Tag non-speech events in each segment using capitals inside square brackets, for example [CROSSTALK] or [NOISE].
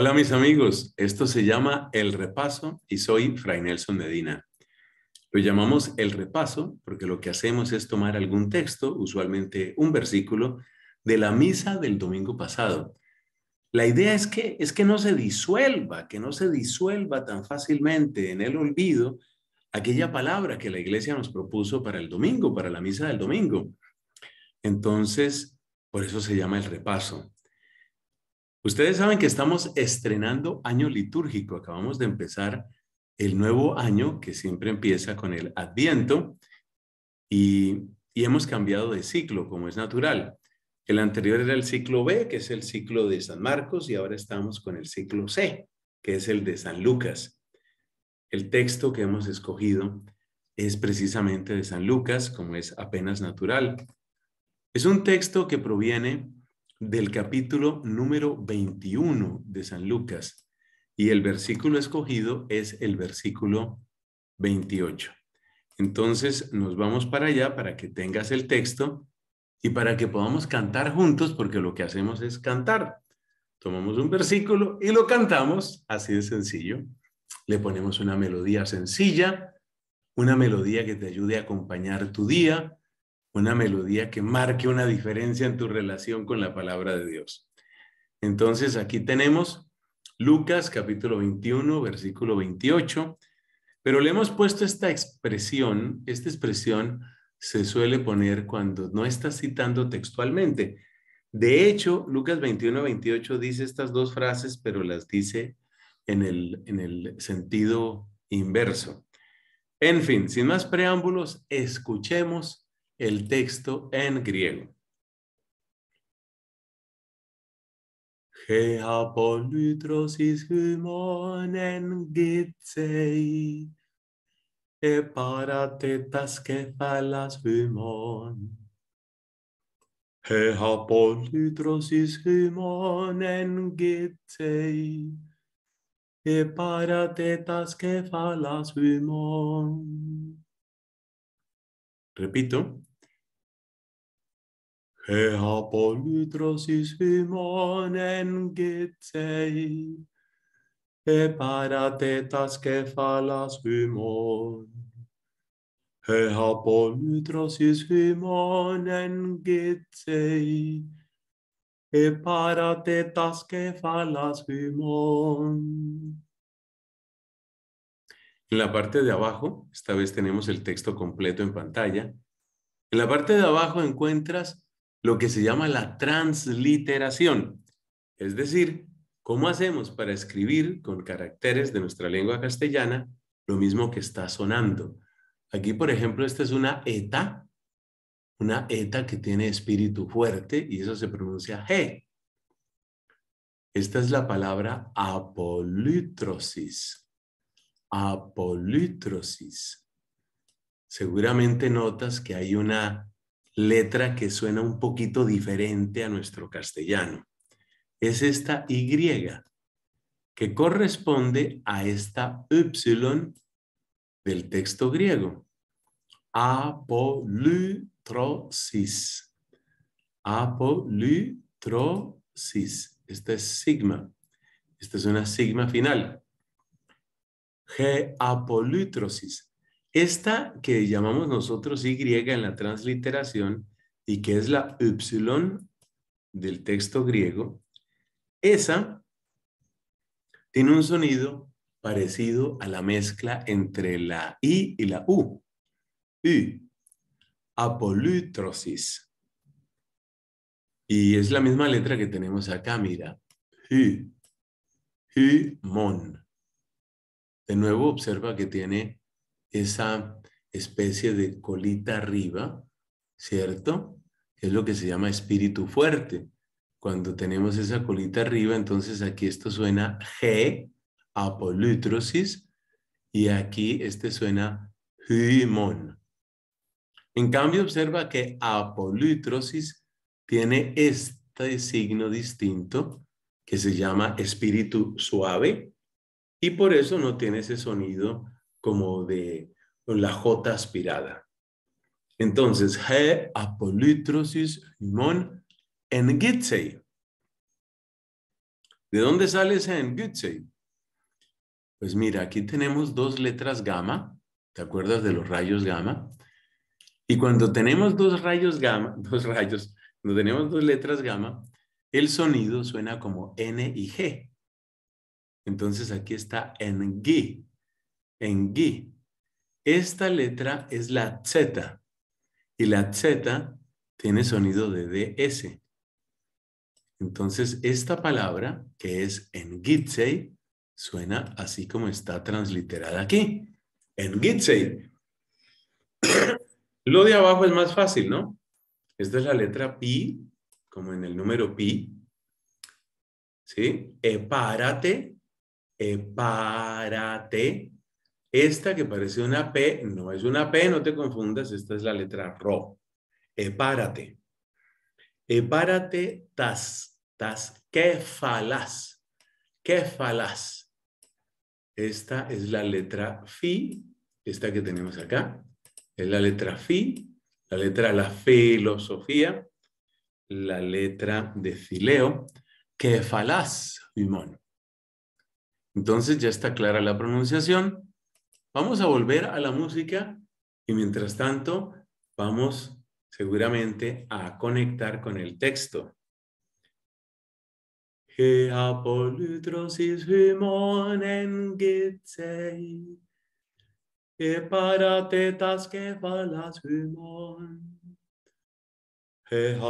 Hola mis amigos, esto se llama El Repaso y soy Fray Nelson Medina. Lo llamamos El Repaso porque lo que hacemos es tomar algún texto, usualmente un versículo, de la misa del domingo pasado. La idea es que, es que no se disuelva, que no se disuelva tan fácilmente en el olvido aquella palabra que la iglesia nos propuso para el domingo, para la misa del domingo. Entonces, por eso se llama el repaso. Ustedes saben que estamos estrenando año litúrgico. Acabamos de empezar el nuevo año que siempre empieza con el adviento y, y hemos cambiado de ciclo, como es natural. El anterior era el ciclo B, que es el ciclo de San Marcos, y ahora estamos con el ciclo C, que es el de San Lucas. El texto que hemos escogido es precisamente de San Lucas, como es apenas natural. Es un texto que proviene del capítulo número 21 de San Lucas. Y el versículo escogido es el versículo 28. Entonces nos vamos para allá para que tengas el texto y para que podamos cantar juntos, porque lo que hacemos es cantar. Tomamos un versículo y lo cantamos, así de sencillo. Le ponemos una melodía sencilla, una melodía que te ayude a acompañar tu día, una melodía que marque una diferencia en tu relación con la palabra de Dios. Entonces aquí tenemos Lucas capítulo 21, versículo 28, pero le hemos puesto esta expresión, esta expresión se suele poner cuando no estás citando textualmente. De hecho, Lucas 21, 28 dice estas dos frases, pero las dice en el, en el sentido inverso. En fin, sin más preámbulos, escuchemos el texto en griego. Gea hymon en gitzei, e paratetas kefalas hymon. Gea hymon en gitzei, e paratetas kefalas hymon. Repito, Herr en Simonen Gitzei, Επαρατέτας κεφάλας ημών. Herr Polydros Simonen εν Gitzei, que falas En la parte de abajo, esta vez tenemos el texto completo en pantalla. En la parte de abajo encuentras lo que se llama la transliteración, es decir, cómo hacemos para escribir con caracteres de nuestra lengua castellana lo mismo que está sonando. Aquí, por ejemplo, esta es una eta, una eta que tiene espíritu fuerte y eso se pronuncia G. Esta es la palabra apolítrosis, apolítrosis. Seguramente notas que hay una letra que suena un poquito diferente a nuestro castellano. Es esta Y que corresponde a esta Y del texto griego. Apolutrosis. Apolutrosis. Esta es sigma. Esta es una sigma final. G apolutrosis. Esta que llamamos nosotros Y en la transliteración y que es la Y del texto griego, esa tiene un sonido parecido a la mezcla entre la I y la U. Y, Apolitrosis. Y es la misma letra que tenemos acá, mira. Y, y, mon. De nuevo observa que tiene esa especie de colita arriba, ¿cierto? Es lo que se llama espíritu fuerte. Cuando tenemos esa colita arriba, entonces aquí esto suena G, apolítrosis, y aquí este suena hymon. En cambio, observa que apolítrosis tiene este signo distinto que se llama espíritu suave, y por eso no tiene ese sonido como de la J aspirada. Entonces, he apolitrosis mon en ¿De dónde sale ese en Pues mira, aquí tenemos dos letras gamma. ¿Te acuerdas de los rayos gamma? Y cuando tenemos dos rayos gamma, [LAUGHS] dos rayos, cuando tenemos dos letras gamma, el sonido suena como N y G. Entonces aquí está en G en Gi. Esta letra es la Z y la Z tiene sonido de DS. Entonces, esta palabra, que es en Gitzei suena así como está transliterada aquí, en Gitzei. [COUGHS] Lo de abajo es más fácil, ¿no? Esta es la letra pi, como en el número pi. ¿Sí? Epárate, epárate, esta que parece una P, no es una P, no te confundas, esta es la letra RO. Epárate. Epárate tas, tas, qué falas. Esta es la letra Fi, esta que tenemos acá, es la letra Fi, la letra la filosofía, la letra de Fileo, falas Bimón. Entonces ya está clara la pronunciación. Vamos a volver a la música y mientras tanto vamos seguramente a conectar con el texto. Apolytrosis polytrosis en gitsei, e paratetas kefalas hymon.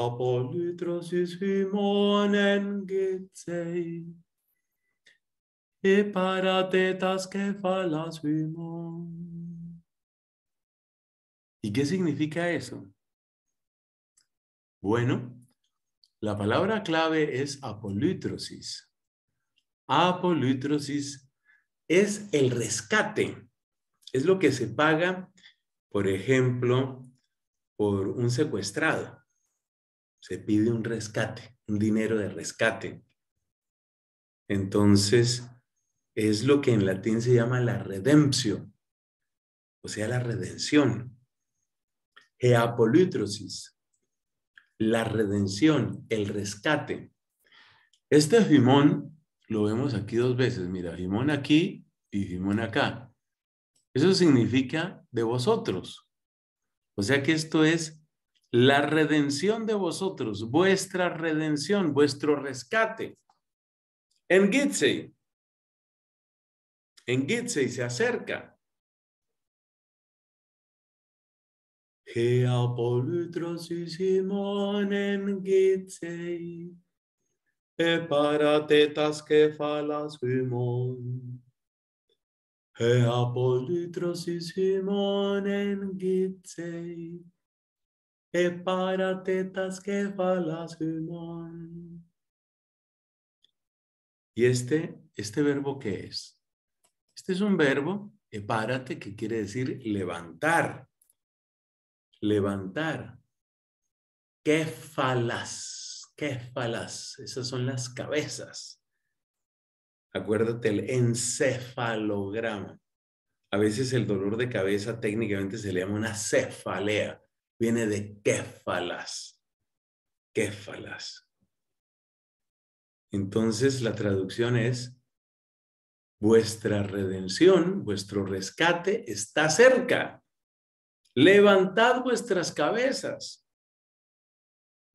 Apolytrosis en en y para tetas que falas ¿Y qué significa eso? Bueno, la palabra clave es apolítrosis apolítrosis es el rescate, es lo que se paga, por ejemplo, por un secuestrado. Se pide un rescate, un dinero de rescate. Entonces, es lo que en latín se llama la redención, o sea, la redención. heapolitrosis, la redención, el rescate. Este gimón lo vemos aquí dos veces, mira, gimón aquí y Gimón acá. Eso significa de vosotros. O sea que esto es la redención de vosotros, vuestra redención, vuestro rescate. En Gitsei en Gitze y se acerca. He Simón en e He paratetas que falas humón. He apolitros y en gitse He paratetas que falas humón. ¿Y este, este verbo qué es? Este es un verbo, párate, que quiere decir levantar. Levantar. qué falas Esas son las cabezas. Acuérdate el encefalograma. A veces el dolor de cabeza técnicamente se le llama una cefalea. Viene de kefalas. Kefalas. Entonces la traducción es vuestra redención, vuestro rescate está cerca. Levantad vuestras cabezas.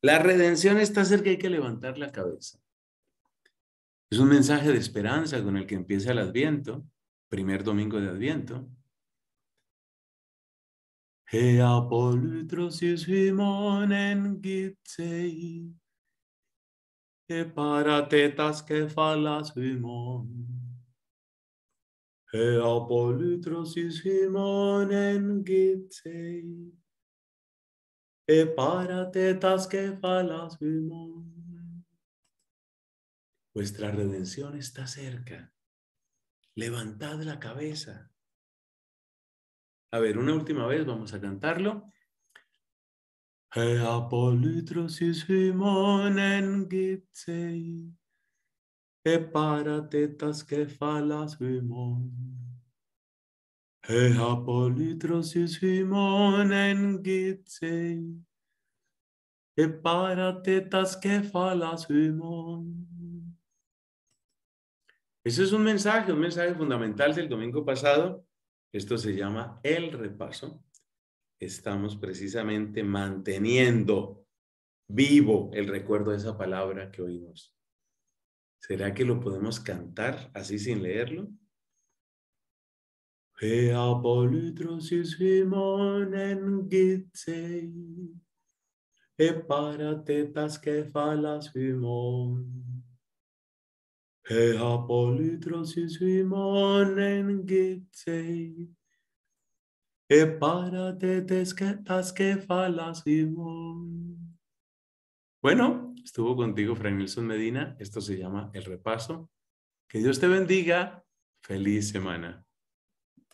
La redención está cerca, hay que levantar la cabeza. Es un mensaje de esperanza con el que empieza el Adviento, primer domingo de Adviento. que y Simón en himonen gitsei. E para tetas que falas Simón Vuestra redención está cerca. Levantad la cabeza. A ver, una última vez vamos a cantarlo. Herr y himonen gitsei. Επαρατέτας κεφάλας falas Ε, απολύτρος εις en εν Eparatetas que falas, Ese es un mensaje, un mensaje fundamental del domingo pasado. Esto se llama el repaso. Estamos precisamente manteniendo vivo el recuerdo de esa palabra que oímos. ¿Será que lo podemos cantar así sin leerlo? Ea polytrosis simon en gitsei, e para tetas kefalas simon. Ea polytrosis simon en gitsei, e para tetas simon. Bueno, estuvo contigo Fray Nelson Medina. Esto se llama El Repaso. Que Dios te bendiga. Feliz semana.